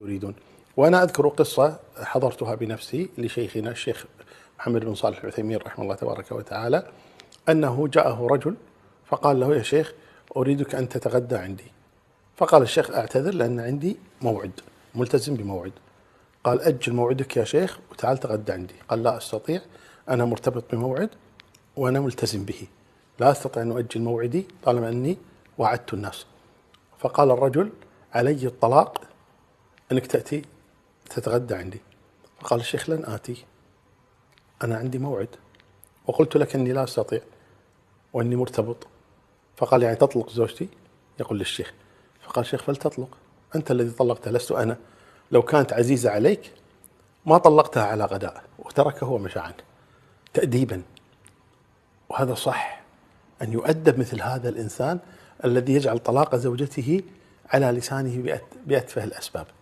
يريدون وأنا أذكر قصة حضرتها بنفسي لشيخنا الشيخ محمد بن صالح العثيمين رحمه الله تبارك وتعالى أنه جاءه رجل فقال له يا شيخ أريدك أن تتغدى عندي فقال الشيخ أعتذر لأن عندي موعد ملتزم بموعد قال أجل موعدك يا شيخ وتعال تغدى عندي قال لا أستطيع أنا مرتبط بموعد وأنا ملتزم به لا أستطيع أن أؤجل موعدي طالما أني وعدت الناس فقال الرجل علي الطلاق أنك تأتي تتغدى عندي قال الشيخ لن آتي أنا عندي موعد وقلت لك أني لا أستطيع وأني مرتبط فقال يعني تطلق زوجتي يقول للشيخ فقال الشيخ فلتطلق أنت الذي طلقتها لست أنا لو كانت عزيزة عليك ما طلقتها على غداء وتركه ومشى عنه تأديبا وهذا صح أن يؤدب مثل هذا الإنسان الذي يجعل طلاق زوجته على لسانه بأتفه الأسباب